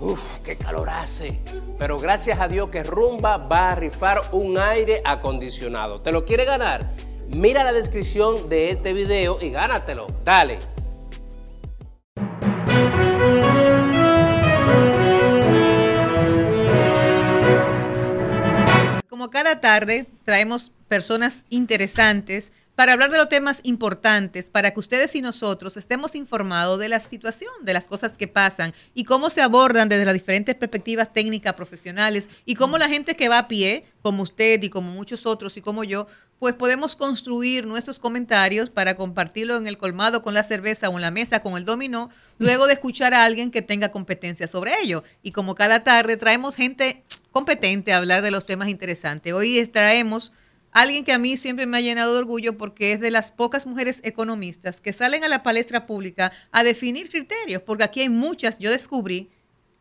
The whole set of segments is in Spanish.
Uf, qué calor hace. Pero gracias a Dios que Rumba va a rifar un aire acondicionado. ¿Te lo quiere ganar? Mira la descripción de este video y gánatelo. Dale. Como cada tarde traemos personas interesantes para hablar de los temas importantes, para que ustedes y nosotros estemos informados de la situación, de las cosas que pasan y cómo se abordan desde las diferentes perspectivas técnicas, profesionales y cómo la gente que va a pie, como usted y como muchos otros y como yo, pues podemos construir nuestros comentarios para compartirlo en el colmado con la cerveza o en la mesa con el dominó, luego de escuchar a alguien que tenga competencia sobre ello. Y como cada tarde traemos gente competente a hablar de los temas interesantes. Hoy traemos alguien que a mí siempre me ha llenado de orgullo porque es de las pocas mujeres economistas que salen a la palestra pública a definir criterios, porque aquí hay muchas, yo descubrí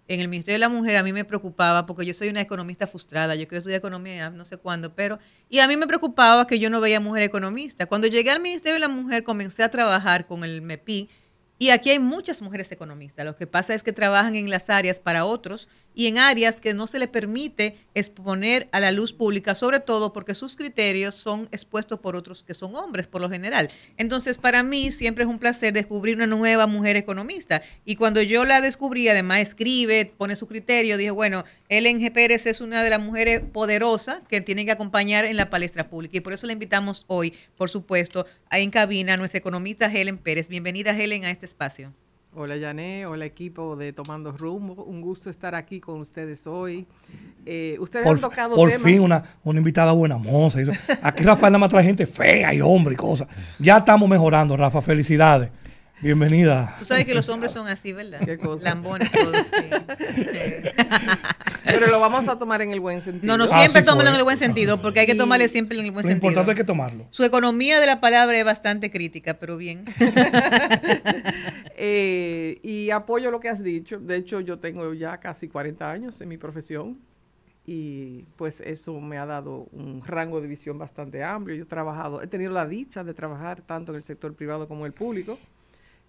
en el Ministerio de la Mujer a mí me preocupaba, porque yo soy una economista frustrada, yo quiero estudiar economía no sé cuándo, pero, y a mí me preocupaba que yo no veía mujer economista. Cuando llegué al Ministerio de la Mujer comencé a trabajar con el MEPI y aquí hay muchas mujeres economistas. Lo que pasa es que trabajan en las áreas para otros y en áreas que no se le permite exponer a la luz pública, sobre todo porque sus criterios son expuestos por otros que son hombres por lo general. Entonces, para mí siempre es un placer descubrir una nueva mujer economista. Y cuando yo la descubrí, además escribe, pone su criterio, dije, bueno, Helen G. Pérez es una de las mujeres poderosas que tienen que acompañar en la palestra pública. Y por eso la invitamos hoy, por supuesto, en cabina a nuestra economista Helen Pérez. Bienvenida, Helen, a este espacio. Hola Yané, hola equipo de Tomando Rumbo, un gusto estar aquí con ustedes hoy. Eh, ustedes por, han tocado Por fin una, una invitada buena moza. Aquí Rafael nada más trae gente fea y hombre y cosas. Ya estamos mejorando, Rafa, felicidades. Bienvenida. Tú sabes que los hombres son así, ¿verdad? Qué cosa. Lambones todos. Pero lo vamos a tomar en el buen sentido. No, no, ah, siempre tómalo en el buen sentido, ah, porque hay que tomarle siempre en el buen sentido. Lo importante es que tomarlo. Su economía de la palabra es bastante crítica, pero bien. Eh, y apoyo lo que has dicho. De hecho, yo tengo ya casi 40 años en mi profesión y pues eso me ha dado un rango de visión bastante amplio. Yo he trabajado, he tenido la dicha de trabajar tanto en el sector privado como en el público.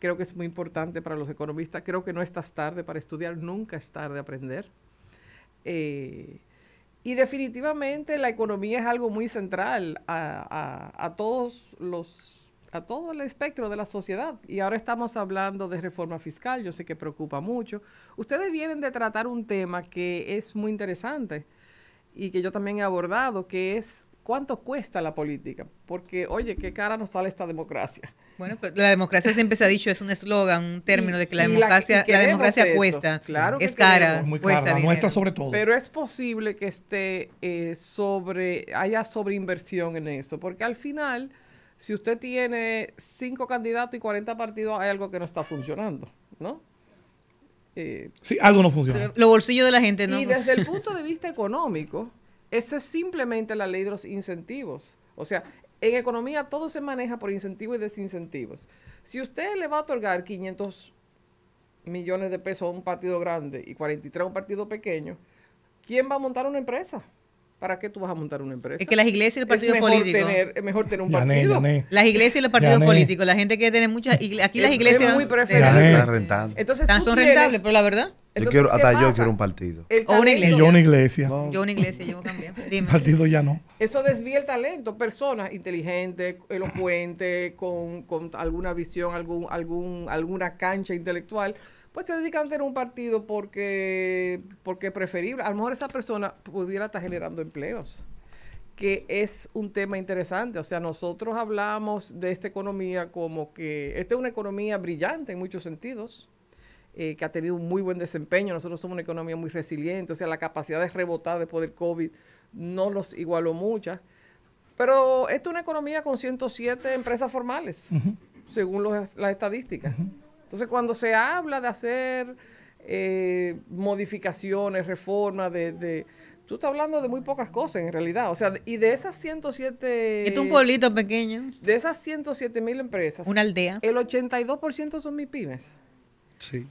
Creo que es muy importante para los economistas. Creo que no estás tarde para estudiar, nunca es tarde aprender. Eh, y definitivamente la economía es algo muy central a, a, a, todos los a todo el espectro de la sociedad. Y ahora estamos hablando de reforma fiscal, yo sé que preocupa mucho. Ustedes vienen de tratar un tema que es muy interesante y que yo también he abordado, que es cuánto cuesta la política, porque oye, qué cara nos sale esta democracia. Bueno, pues, la democracia siempre se ha dicho, es un eslogan, un término de que la democracia, la, democracia cuesta, claro es que cara, muy cara, sobre todo. Pero es posible que esté eh, sobre, haya sobreinversión en eso, porque al final, si usted tiene cinco candidatos y 40 partidos, hay algo que no está funcionando, ¿no? Eh, sí, algo no funciona. Los bolsillos de la gente no. Y desde el punto de vista económico, esa es simplemente la ley de los incentivos. O sea, en economía todo se maneja por incentivos y desincentivos. Si usted le va a otorgar 500 millones de pesos a un partido grande y 43 a un partido pequeño, ¿quién va a montar una empresa? ¿Para qué tú vas a montar una empresa? Es que las iglesias y los partidos mejor mejor tener un partido. Las iglesias y los partidos políticos. La gente quiere tener muchas. Aquí las iglesias. muy Entonces, son rentables, pero la verdad. Yo quiero, quiero un partido. una iglesia. yo una iglesia. Yo una iglesia, yo Dime. Partido ya no. Eso desvía el talento. Personas inteligentes, elocuentes, con, alguna visión, algún, algún, alguna cancha intelectual, pues se dedican a tener un partido porque, porque es preferible. A lo mejor esa persona pudiera estar generando empleos que es un tema interesante. O sea, nosotros hablamos de esta economía como que esta es una economía brillante en muchos sentidos eh, que ha tenido un muy buen desempeño. Nosotros somos una economía muy resiliente, o sea, la capacidad de rebotar después del COVID no los igualó muchas. Pero esta es una economía con 107 empresas formales, según las estadísticas. Entonces, cuando se habla de hacer eh, modificaciones, reformas, de, de, tú estás hablando de muy pocas cosas en realidad. O sea, y de esas 107... Es un pueblito pequeño. De esas 107 mil empresas. Una aldea. El 82% son mis pymes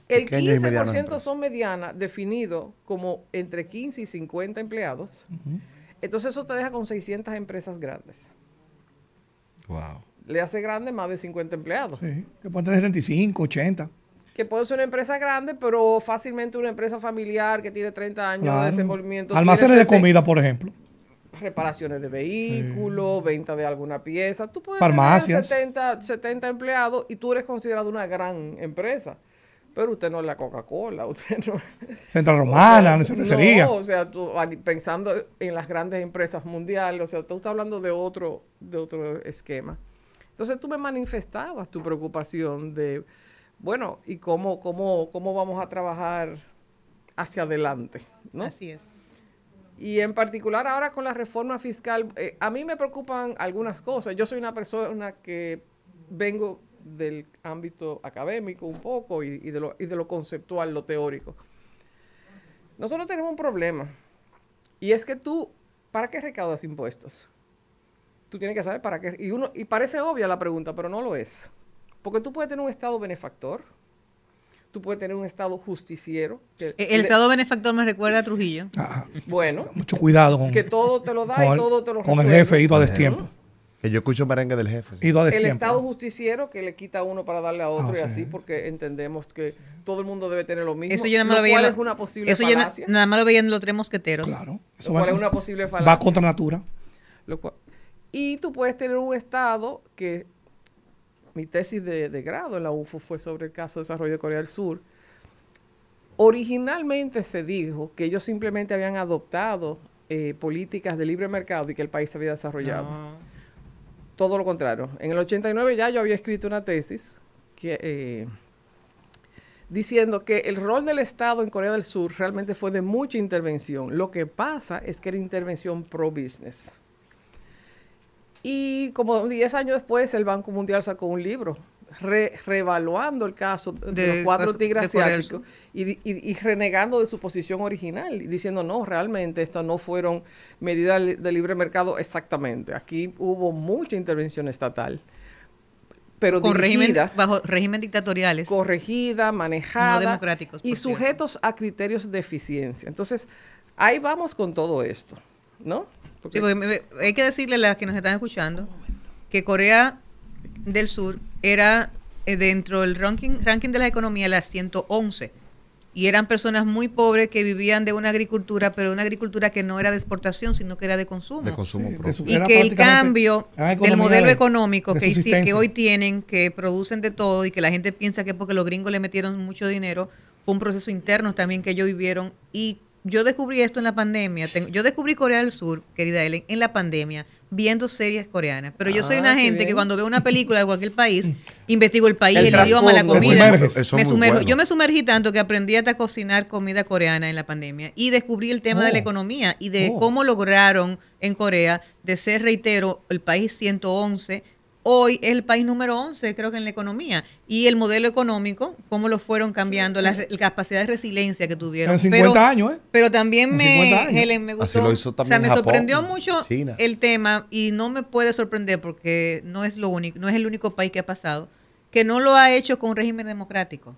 el 15% son medianas, definido como entre 15 y 50 empleados. Entonces eso te deja con 600 empresas grandes. Wow. Le hace grande más de 50 empleados. Sí, que pueden tener 75, 80. Que puede ser una empresa grande, pero fácilmente una empresa familiar que tiene 30 años de desenvolvimiento. Almacenes de comida, por ejemplo. Reparaciones de vehículos, venta de alguna pieza. Tú puedes tener 70, 70 empleados y tú eres considerado una gran empresa. Pero usted no es la Coca-Cola, usted no. Central Romana, no cervecería. No, o sea, tú, pensando en las grandes empresas mundiales, o sea, tú estás hablando de otro, de otro esquema. Entonces tú me manifestabas tu preocupación de, bueno, ¿y cómo, cómo, cómo vamos a trabajar hacia adelante? ¿no? Así es. Y en particular ahora con la reforma fiscal, eh, a mí me preocupan algunas cosas. Yo soy una persona que vengo del ámbito académico un poco y, de lo, conceptual, lo teórico. Nosotros tenemos un problema y es que tú, ¿para qué recaudas impuestos? Tú tienes que saber para qué. Y, uno, y parece obvia la pregunta, pero no lo es. Porque tú puedes tener un Estado benefactor, tú puedes tener un Estado justiciero. E-, el, Estado benefactor me recuerda a Trujillo. bueno. Mucho cuidado Que todo te lo da y todo te lo Con el jefe ido a destiempo. Que yo escucho merengue del jefe. el Estado justiciero que le quita uno para darle a otro ah, y así, porque entendemos que todo el mundo debe tener lo mismo. Eso nada más lo, veía. es una posible eso falacia. nada más lo veían los tres mosqueteros. Claro. Eso va es una posible falacia. Va contra natura. Lo cual, y tú puedes tener un Estado que. Mi tesis de, de grado en la UFO fue sobre el caso de desarrollo de Corea del Sur. Originalmente se dijo que ellos simplemente habían adoptado eh, políticas de libre mercado y que el país se había desarrollado. Ah todo lo contrario. En el 89 ya yo había escrito una tesis eh, diciendo que el rol del Estado en Corea del Sur realmente fue de mucha intervención. Lo que pasa es que era intervención pro-business. Y como 10 años después, el Banco Mundial sacó un libro re, revaluando el caso de, los cuatro tigres asiáticos y, renegando de su posición original diciendo, no, realmente estas no fueron medidas de libre mercado exactamente. Aquí hubo mucha intervención estatal pero bajo régimen dictatoriales. Corregida, manejada. Y sujetos a criterios de eficiencia. Entonces, ahí vamos con todo esto, ¿no? hay que decirle a las que nos están escuchando que Corea del Sur era eh, dentro del ranking, ranking de la economía las 111 y eran personas muy pobres que vivían de una agricultura, pero una agricultura que no era de exportación, sino que era de consumo. De consumo y que el cambio del modelo económico que, hoy tienen, que producen de todo y que la gente piensa que es porque los gringos le metieron mucho dinero, fue un proceso interno también que ellos vivieron y yo descubrí esto en la pandemia. yo descubrí Corea del Sur, querida Ellen, en la pandemia, viendo series coreanas. Pero yo soy una ah, gente que cuando veo una película de cualquier país, investigo el país, el, idioma, la comida. Yo me sumergí tanto que aprendí hasta a cocinar comida coreana en la pandemia. Y descubrí el tema de la oh. economía y de oh. cómo lograron en Corea de ser, reitero, el país 111 hoy es el país número 11, creo que en la economía. Y el modelo económico, cómo lo fueron cambiando, la, capacidad de resiliencia que tuvieron. En 50 pero, años, ¿eh? Pero también me, me gustó. o sea, me sorprendió mucho el tema y no me puede sorprender porque no es, lo único, no es el único país que ha pasado, que no lo ha hecho con un régimen democrático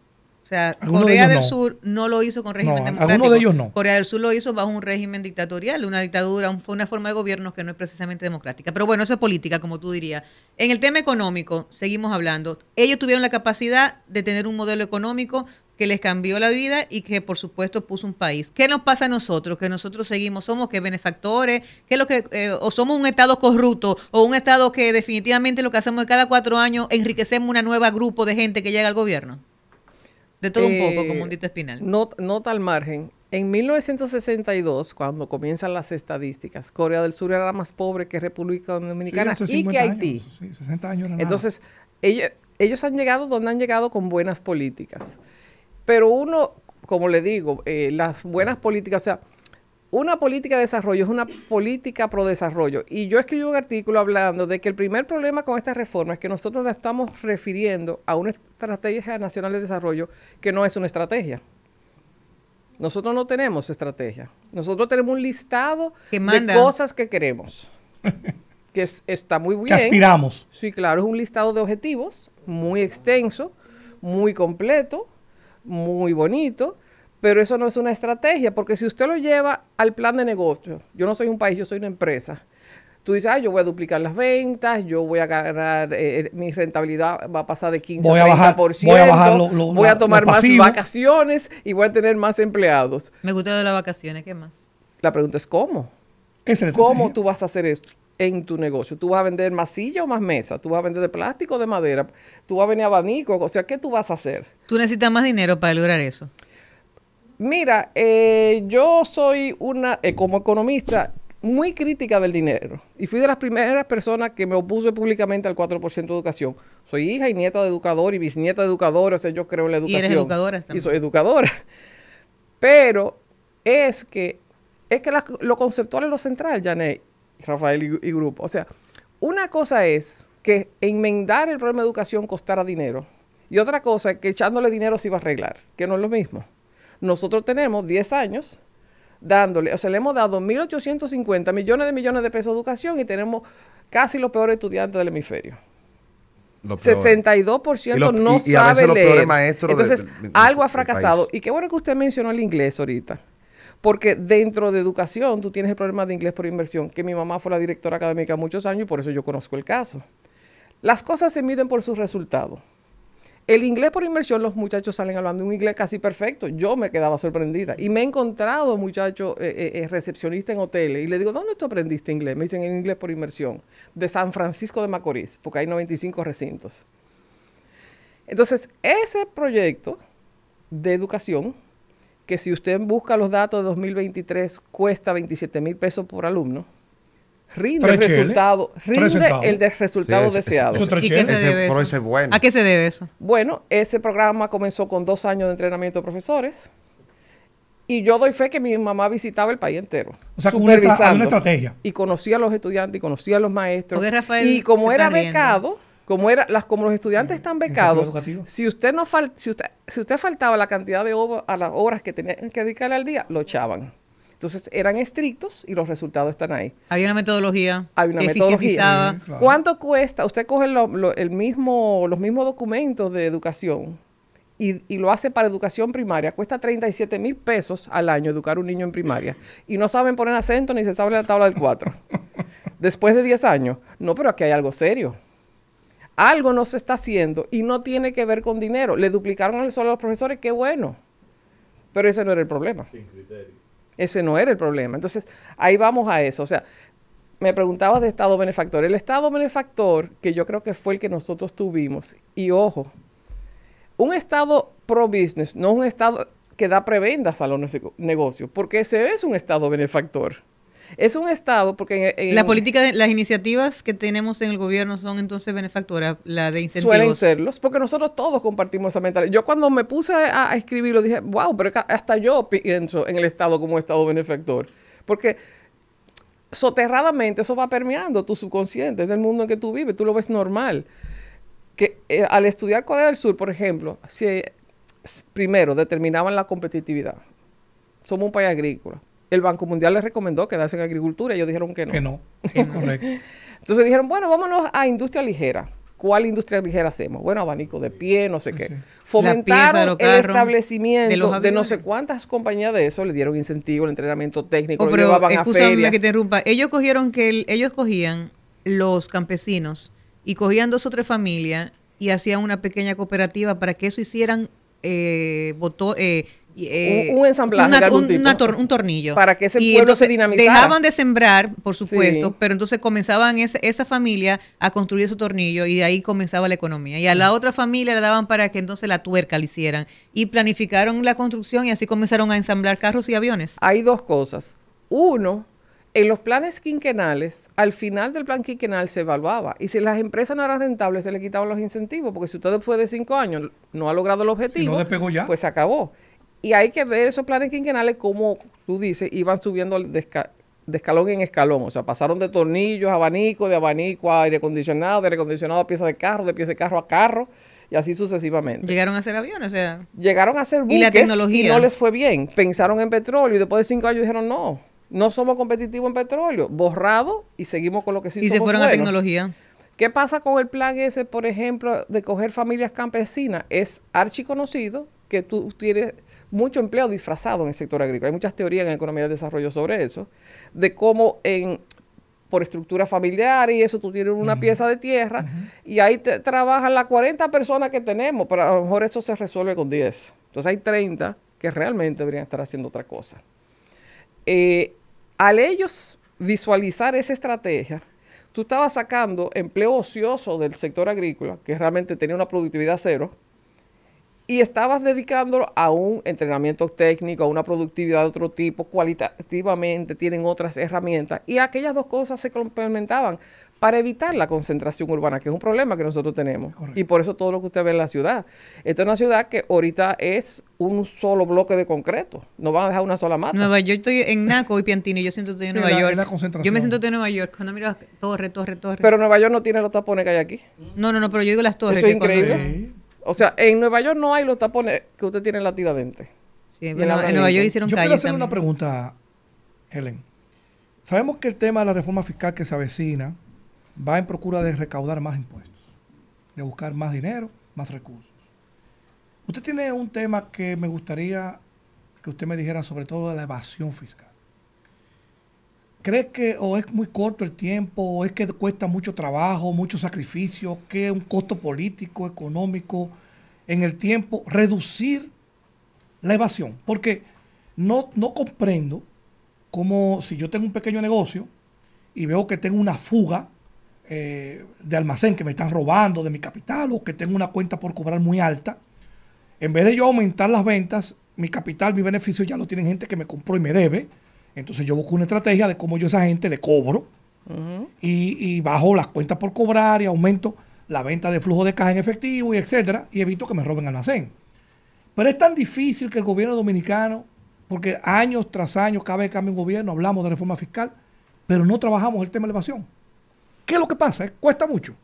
sea, Corea del Sur no lo hizo con régimen democrático. de ellos no. Corea del Sur lo hizo bajo un régimen dictatorial, una dictadura, un, una forma de gobierno que no es precisamente democrática. Pero bueno, eso es política, como tú dirías. En el tema económico, seguimos hablando. Ellos tuvieron la capacidad de tener un modelo económico que les cambió la vida y que por supuesto puso un país. ¿Qué nos pasa a nosotros? Que nosotros seguimos, somos que benefactores, que lo que, eh, o somos un estado corrupto, o un estado que definitivamente lo que hacemos es cada cuatro años enriquecemos una nueva grupo de gente que llega al gobierno. De todo un poco, como eh, un dito espinal. No nota al margen. En 1962, cuando comienzan las estadísticas, Corea del Sur era más pobre que República Dominicana y que Haití. 60 años Entonces, ellos, ellos han llegado donde han llegado con buenas políticas. Pero uno, como le digo, eh, las buenas políticas, o sea, una política de desarrollo es una política pro desarrollo. Y yo escribí un artículo hablando de que el primer problema con esta reforma es que nosotros la estamos refiriendo a una estrategia nacional de desarrollo que no es una estrategia. Nosotros no tenemos estrategia. Nosotros tenemos un listado de cosas que queremos. que está muy bien. Que aspiramos. Sí, claro, es un listado de objetivos muy extenso, muy completo, muy bonito pero eso no es una estrategia, porque si usted lo lleva al plan de negocio, yo no soy un país, yo soy una empresa. Tú dices, ah, yo voy a duplicar las ventas, yo voy a ganar, eh, eh, mi rentabilidad va a pasar de 15 voy a, 30%, voy a, voy a tomar más vacaciones y voy a tener más empleados. Me gusta de las vacaciones, ¿qué más? La pregunta es cómo. ¿Cómo tú vas a hacer eso? en tu negocio. Tú vas a vender más silla o más mesa, tú vas a vender de plástico o de madera, tú vas a vender abanico, o sea, ¿qué tú vas a hacer? Tú necesitas más dinero para lograr eso. Mira, eh, yo soy una, eh, como economista, muy crítica del dinero. Y fui de las primeras personas que me opuse públicamente al 4% de educación. Soy hija y nieta de educador y bisnieta de educador. o sea, yo creo en la educación. Y eres educadora también. Y soy educadora. Pero es que, es que lo conceptual es lo central, Janet, Rafael y, y grupo. O sea, una cosa es que enmendar el problema de educación costara dinero. Y otra cosa es que echándole dinero se iba a arreglar, que no es lo mismo. Nosotros tenemos 10 años dándole, o sea, le hemos dado 1.850 millones de millones de pesos de educación y tenemos casi los peores estudiantes del hemisferio. 62% no y, sabe leer. Entonces, algo ha fracasado. Y qué bueno que usted mencionó el inglés ahorita. Porque dentro de educación tú tienes el problema de inglés por inversión, que mi mamá fue la directora académica muchos años y por eso yo conozco el caso. Las cosas se miden por sus resultados. El inglés por inmersión, los muchachos salen hablando un inglés casi perfecto. Yo me quedaba sorprendida. Y me he encontrado muchachos eh, eh, eh, recepcionistas en hoteles y le digo, ¿dónde tú aprendiste inglés? Me dicen, en inglés por inmersión, de San Francisco de Macorís, porque hay 95 recintos. Entonces, ese proyecto de educación, que si usted busca los datos de 2023 cuesta 27 mil pesos por alumno, rinde el resultado, rinde el de resultado deseado. Bueno. ¿A qué se debe eso? Bueno, ese programa comenzó con dos años de entrenamiento de profesores. Y yo doy fe que mi mamá visitaba el país entero. O sea, supervisando, una, estrategia. Y conocía a los estudiantes y conocía a los maestros. y como era becado, como era las como los estudiantes están becados, si usted no si usted si usted faltaba la cantidad de obras a las obras que tenían que dedicarle al día, lo echaban. Entonces eran estrictos y los resultados están ahí. Hay una metodología. Hay una metodología. ¿Cuánto cuesta? Usted coge el mismo, los mismos documentos de educación y, lo hace para educación primaria. Cuesta 37 mil pesos al año educar un niño en primaria. Y no saben poner acento ni se sabe la tabla del 4. Después de 10 años. No, pero aquí hay algo serio. Algo no se está haciendo y no tiene que ver con dinero. Le duplicaron el sueldo a los profesores, qué bueno. Pero ese no era el problema. Sin criterio. Ese no era el problema. Entonces, ahí vamos a eso. O sea, me preguntabas de Estado benefactor. El Estado benefactor, que yo creo que fue el que nosotros tuvimos, y ojo, un Estado pro business, no es un Estado que da prebendas a los negocios, porque ese es un Estado benefactor. Es un Estado, porque... En, la política, las iniciativas que tenemos en el gobierno son entonces benefactoras, la de incentivos. Suelen serlos, porque nosotros todos compartimos esa mentalidad. Yo cuando me puse a, escribirlo dije, wow, pero hasta yo pienso en el Estado como Estado benefactor. Porque soterradamente eso va permeando tu subconsciente, es el mundo en que tú vives, tú lo ves normal. Que eh, al estudiar Corea del Sur, por ejemplo, si, primero determinaban la competitividad. Somos un país agrícola el Banco Mundial les recomendó quedarse en agricultura, y ellos dijeron que no. Que no, Entonces dijeron, bueno, vámonos a industria ligera. ¿Cuál industria ligera hacemos? Bueno, abanico de pie, no sé qué. Fomentaron el establecimiento de, no sé cuántas compañías de eso, le dieron incentivo, el entrenamiento técnico, oh, lo que te interrumpa. Ellos cogieron que ellos cogían los campesinos y cogían dos o tres familias y hacían una pequeña cooperativa para que eso hicieran eh, eh un, eh, un, un, tornillo para que ese pueblo se dinamizara dejaban de sembrar por supuesto pero entonces comenzaban esa familia a construir su tornillo y de ahí comenzaba la economía y a la mm. otra familia le daban para que entonces la tuerca le hicieran y planificaron la construcción y así comenzaron a ensamblar carros y aviones hay dos cosas uno en los planes quinquenales, al final del plan quinquenal se evaluaba. Y si las empresas no eran rentables, se le quitaban los incentivos. Porque si usted después de cinco años no ha logrado el objetivo, pues se acabó. Y hay que ver esos planes quinquenales, como tú dices, iban subiendo de, escalón en escalón. O sea, pasaron de tornillos a abanico, de abanico a aire acondicionado, de aire acondicionado a pieza de carro, de pieza de carro a carro y así sucesivamente. Llegaron a hacer aviones, o sea. Llegaron a hacer buques y, la tecnología? y no les fue bien. Pensaron en petróleo y después de cinco años dijeron no, no somos competitivos en petróleo. Borrado y seguimos con lo que sí Y se fueron a tecnología. ¿Qué pasa con el plan ese, por ejemplo, de coger familias campesinas? Es archiconocido, que tú tienes mucho empleo disfrazado en el sector agrícola. Hay muchas teorías en economía de desarrollo sobre eso, de cómo por estructura familiar y eso, tú tienes una pieza de tierra y ahí trabajan las 40 personas que tenemos, pero a lo mejor eso se resuelve con 10. Entonces hay 30 que realmente deberían estar haciendo otra cosa. Eh, al ellos visualizar esa estrategia, tú estabas sacando empleo ocioso del sector agrícola, que realmente tenía una productividad cero, y estabas dedicándolo a un entrenamiento técnico, a una productividad de otro tipo, cualitativamente tienen otras herramientas y aquellas dos cosas se complementaban para evitar la concentración urbana, que es un problema que nosotros tenemos. Y por eso todo lo que usted ve en la ciudad. Esta es una ciudad que ahorita es un solo bloque de concreto. No van a dejar una sola mata. Nueva York, estoy en Naco y Piantino, yo siento que estoy en Nueva York. yo me siento que en Nueva York. Cuando miro las torres, torres, torres. Pero Nueva York no tiene los tapones que hay aquí. No, no, no, pero yo digo las torres. O sea, en Nueva York no hay los tapones que usted tiene en la tiradente. en, Nueva York hicieron Yo quiero hacer una pregunta, Helen. Sabemos que el tema de la reforma fiscal que se avecina va en procura de recaudar más impuestos, de buscar más dinero, más recursos. Usted tiene un tema que me gustaría que usted me dijera sobre todo de la evasión fiscal. ¿Crees que o es muy corto el tiempo, o es que cuesta mucho trabajo, mucho sacrificio, que es un costo político, económico, en el tiempo, reducir la evasión? Porque no, no comprendo cómo si yo tengo un pequeño negocio y veo que tengo una fuga eh, de almacén que me están robando de mi capital o que tengo una cuenta por cobrar muy alta, en vez de yo aumentar las ventas, mi capital, mi beneficio ya lo tienen gente que me compró y me debe entonces yo busco una estrategia de cómo yo a esa gente le cobro y, bajo las cuentas por cobrar y aumento la venta de flujo de caja en efectivo y etcétera y evito que me roben almacén. Pero es tan difícil que el gobierno dominicano, porque años tras años, cada vez cambia un gobierno, hablamos de reforma fiscal, pero no trabajamos el tema de evasión. ¿Qué es lo que pasa? ¿Eh? Cuesta mucho.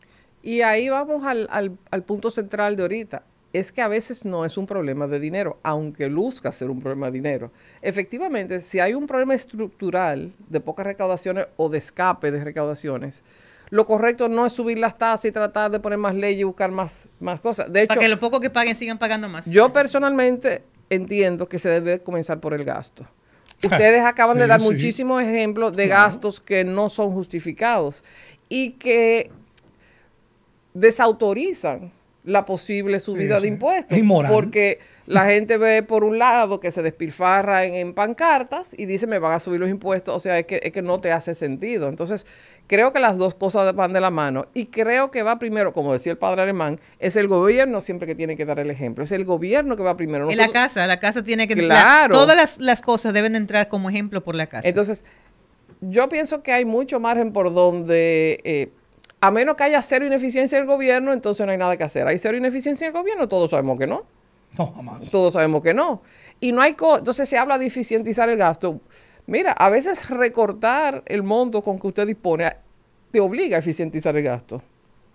Y ahí vamos al punto central de ahorita es que a veces no es un problema de dinero, aunque luzca ser un problema de dinero. Efectivamente, si hay un problema estructural de pocas recaudaciones o de escape de recaudaciones, lo correcto no es subir las tasas y tratar de poner más leyes y buscar más, más cosas. De Para que los pocos que paguen sigan pagando más. Yo personalmente entiendo que se debe comenzar por el gasto. Ustedes acaban de dar muchísimos ejemplos de gastos que no son justificados y que desautorizan la posible subida de impuestos. Porque la gente ve por un lado que se despilfarra en, pancartas y dice me van a subir los impuestos, o sea, es que, no te hace sentido. Entonces, creo que las dos cosas van de la mano y creo que va primero, como decía el padre alemán, es el gobierno siempre que tiene que dar el ejemplo, es el gobierno que va primero. en la casa, la casa tiene que... Claro. todas las, cosas deben entrar como ejemplo por la casa. Entonces, yo pienso que hay mucho margen por donde... Eh, a menos que haya cero ineficiencia del gobierno, entonces no hay nada que hacer. ¿Hay cero ineficiencia el gobierno? Todos sabemos que no. No, jamás. Todos sabemos que no. Y no hay... entonces se habla de eficientizar el gasto. Mira, a veces recortar el monto con que usted dispone te obliga a eficientizar el gasto.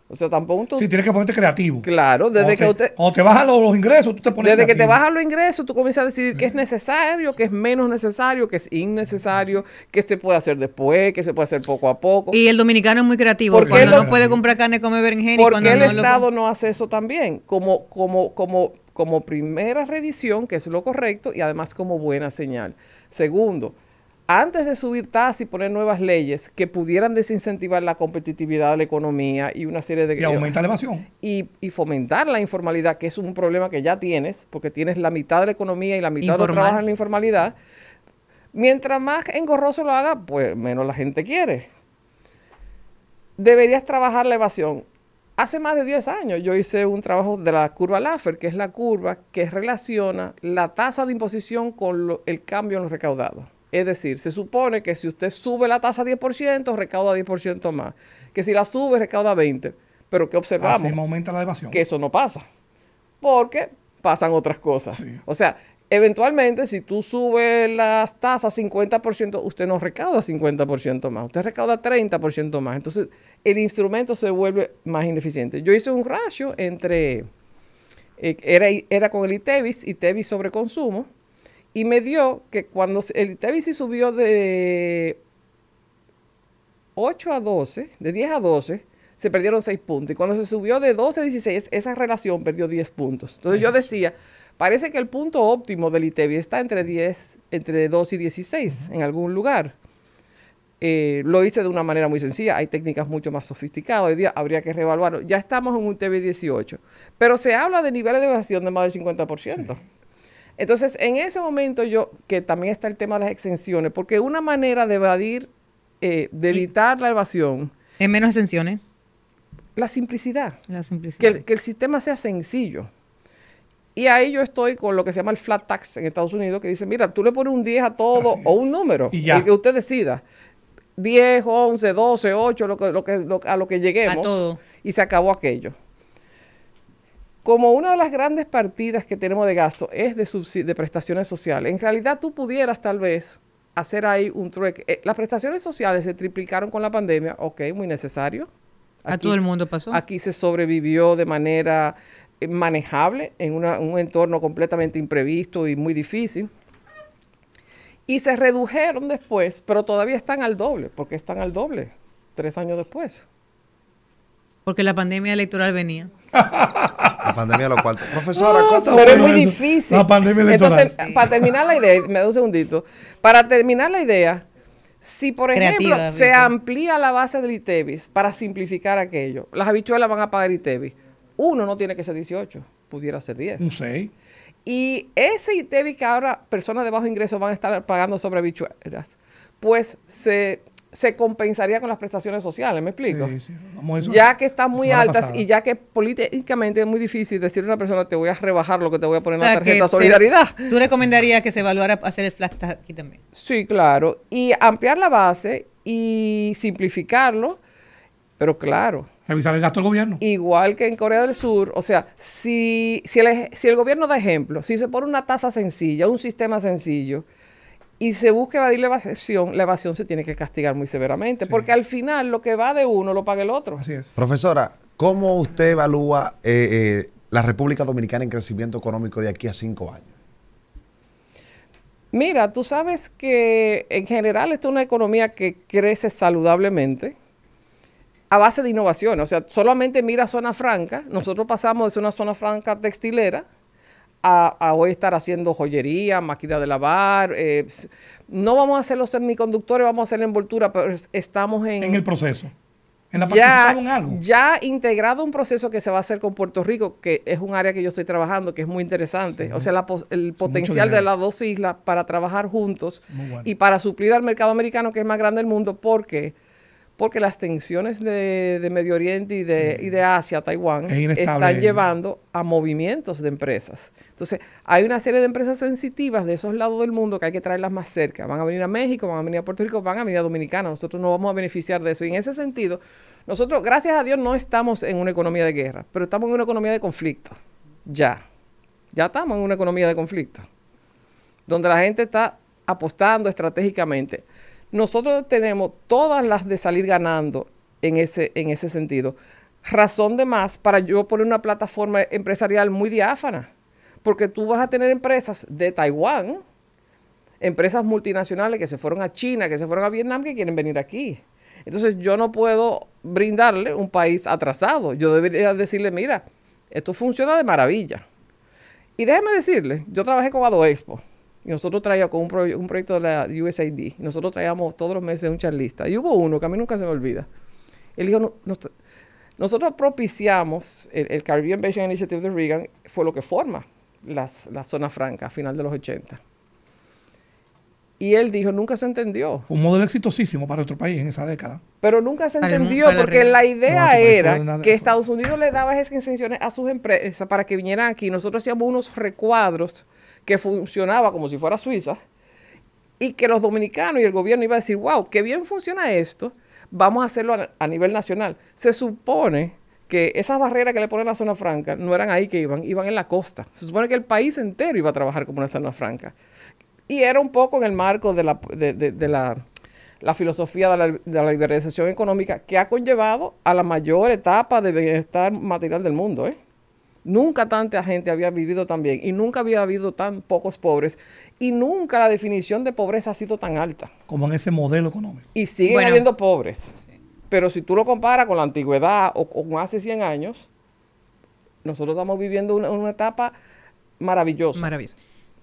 O sea, tampoco tú... Sí, tienes que ponerte creativo. Claro, desde que te, usted... O te bajan los, ingresos, tú te pones Desde que te bajan los ingresos, tú comienzas a decidir qué es necesario, qué es menos necesario, qué es innecesario, qué se puede hacer después, qué se puede hacer poco a poco. Y el dominicano es muy creativo. Porque cuando no puede comprar carne, come berenjena. Porque y el Estado no hace eso también. Como, como, como, como primera revisión, que es lo correcto, y además como buena señal. Segundo, antes de subir tasas y poner nuevas leyes que pudieran desincentivar la competitividad de la economía y una serie de... Y aumentar la evasión. Y, fomentar la informalidad, que es un problema que ya tienes, porque tienes la mitad de la economía y la mitad trabaja en la informalidad. Mientras más engorroso lo haga, pues menos la gente quiere. Deberías trabajar la evasión. Hace más de 10 años yo hice un trabajo de la curva Laffer, que es la curva que relaciona la tasa de imposición con el cambio en los recaudados. Es decir, se supone que si usted sube la tasa 10%, recauda 10% más. Que si la sube, recauda 20%. Pero ¿qué observamos? Así aumenta la evasión. Que eso no pasa. Porque pasan otras cosas. O sea, eventualmente, si tú subes las tasas 50%, usted no recauda 50% más, usted recauda 30% más. Entonces, el instrumento se vuelve más ineficiente. Yo hice un ratio entre, eh, era, era con el ITEVIS, e ITEVIS sobre consumo, y me dio que cuando el sí subió de 8 a 12, de 10 a 12, se perdieron 6 puntos. Y cuando se subió de 12 a 16, esa relación perdió 10 puntos. Entonces yo decía, parece que el punto óptimo del ITEBI está entre 10, entre 2 y 16, en algún lugar. Eh, lo hice de una manera muy sencilla, hay técnicas mucho más sofisticadas, hoy día habría que reevaluarlo. Ya estamos en un tv 18, pero se habla de niveles de evasión de más del 50%. Entonces, en ese momento yo, que también está el tema de las exenciones, porque una manera de evadir, eh, de evitar la evasión. ¿En menos exenciones? La simplicidad. La simplicidad. Que el, sistema sea sencillo. Y ahí yo estoy con lo que se llama el flat tax en Estados Unidos, que dice, mira, tú le pones un 10 a todo o un número, y que usted decida. 10, 11, 12, 8, lo lo que, a lo que lleguemos. A todo. Y se acabó aquello como una de las grandes partidas que tenemos de gasto es de, prestaciones sociales, en realidad tú pudieras tal vez hacer ahí un trueque. Eh, las prestaciones sociales se triplicaron con la pandemia, ok, muy necesario. a todo el mundo pasó. Aquí se sobrevivió de manera eh, manejable en un entorno completamente imprevisto y muy difícil. Y se redujeron después, pero todavía están al doble, ¿Por qué están al doble tres años después. Porque la pandemia electoral venía. la pandemia lo los Profesora, Pero es muy difícil. La pandemia Entonces, para terminar la idea, me da un segundito. Para terminar la idea, si, por ejemplo, se amplía la base del ITEVIS para simplificar aquello, las habichuelas van a pagar ITEVIS. Uno no tiene que ser 18, pudiera ser 10. Un 6. Y ese ITEVIS que ahora personas de bajo ingreso van a estar pagando sobre habichuelas, pues se se compensaría con las prestaciones sociales, ¿me explico? ya que están muy altas y ya que políticamente es muy difícil decirle a una persona te voy a rebajar lo que te voy a poner en la tarjeta solidaridad. ¿Tú recomendarías que se evaluara hacer el flat tax aquí también? Sí, claro. Y ampliar la base y simplificarlo, pero claro. Revisar el gasto del gobierno. Igual que en Corea del Sur, o sea, si, si, el, si el gobierno da ejemplo, si se pone una tasa sencilla, un sistema sencillo, y se busca evadir la evasión, la evasión se tiene que castigar muy severamente, porque al final lo que va de uno lo paga el otro. Así es. Profesora, ¿cómo usted evalúa eh, eh, la República Dominicana en crecimiento económico de aquí a cinco años? Mira, tú sabes que en general esta es una economía que crece saludablemente a base de innovación. O sea, solamente mira zona franca. Nosotros pasamos de una zona franca textilera a, hoy estar haciendo joyería, máquina de lavar. Eh, no vamos a hacer los semiconductores, vamos a hacer la envoltura, pero estamos en... En el proceso. ya, ya integrado un proceso que se va a hacer con Puerto Rico, que es un área que yo estoy trabajando, que es muy interesante. o sea, el potencial de las dos islas para trabajar juntos y para suplir al mercado americano, que es más grande del mundo, porque porque las tensiones de, Medio Oriente y de, Asia, Taiwán, están llevando a movimientos de empresas. Entonces, hay una serie de empresas sensitivas de esos lados del mundo que hay que traerlas más cerca. Van a venir a México, van a venir a Puerto Rico, van a venir a Dominicana. Nosotros no vamos a beneficiar de eso. Y en ese sentido, nosotros, gracias a Dios, no estamos en una economía de guerra, pero estamos en una economía de conflicto. Ya. Ya estamos en una economía de conflicto, donde la gente está apostando estratégicamente. Nosotros tenemos todas las de salir ganando en ese, en ese sentido. Razón de más para yo poner una plataforma empresarial muy diáfana, porque tú vas a tener empresas de Taiwán, empresas multinacionales que se fueron a China, que se fueron a Vietnam, que quieren venir aquí. Entonces yo no puedo brindarle un país atrasado. Yo debería decirle, mira, esto funciona de maravilla. Y déjeme decirle, yo trabajé con Adoexpo. Y nosotros traíamos con un, proyecto de la USAID. Nosotros traíamos todos los meses un charlista. Y hubo uno que a mí nunca se me olvida. Él dijo, nosotros propiciamos el, Caribbean Basin Initiative de Reagan, fue lo que forma la zona franca a final de los 80. Y él dijo, nunca se entendió. un modelo exitosísimo para nuestro país en esa década. Pero nunca se entendió porque la, idea era que Estados Unidos le daba esas exenciones a sus empresas para que vinieran aquí. Nosotros hacíamos unos recuadros que funcionaba como si fuera Suiza y que los dominicanos y el gobierno iba a decir, wow, qué bien funciona esto, vamos a hacerlo a, nivel nacional. Se supone que esas barreras que le ponen a la zona franca no eran ahí que iban, iban en la costa. Se supone que el país entero iba a trabajar como una zona franca. Y era un poco en el marco de la, filosofía de la, de la, liberalización económica que ha conllevado a la mayor etapa de bienestar material del mundo. ¿eh? Nunca tanta gente había vivido tan bien y nunca había habido tan pocos pobres y nunca la definición de pobreza ha sido tan alta. Como en ese modelo económico. Y siguen pobres. Pero si tú lo comparas con la antigüedad o con hace 100 años, nosotros estamos viviendo una, etapa maravillosa.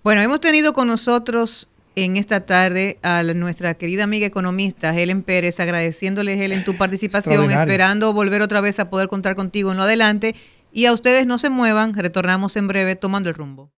Bueno, hemos tenido con nosotros en esta tarde a nuestra querida amiga economista Helen Pérez, agradeciéndole Helen tu participación, esperando volver otra vez a poder contar contigo en lo adelante. Y a ustedes no se muevan, retornamos en breve tomando el rumbo.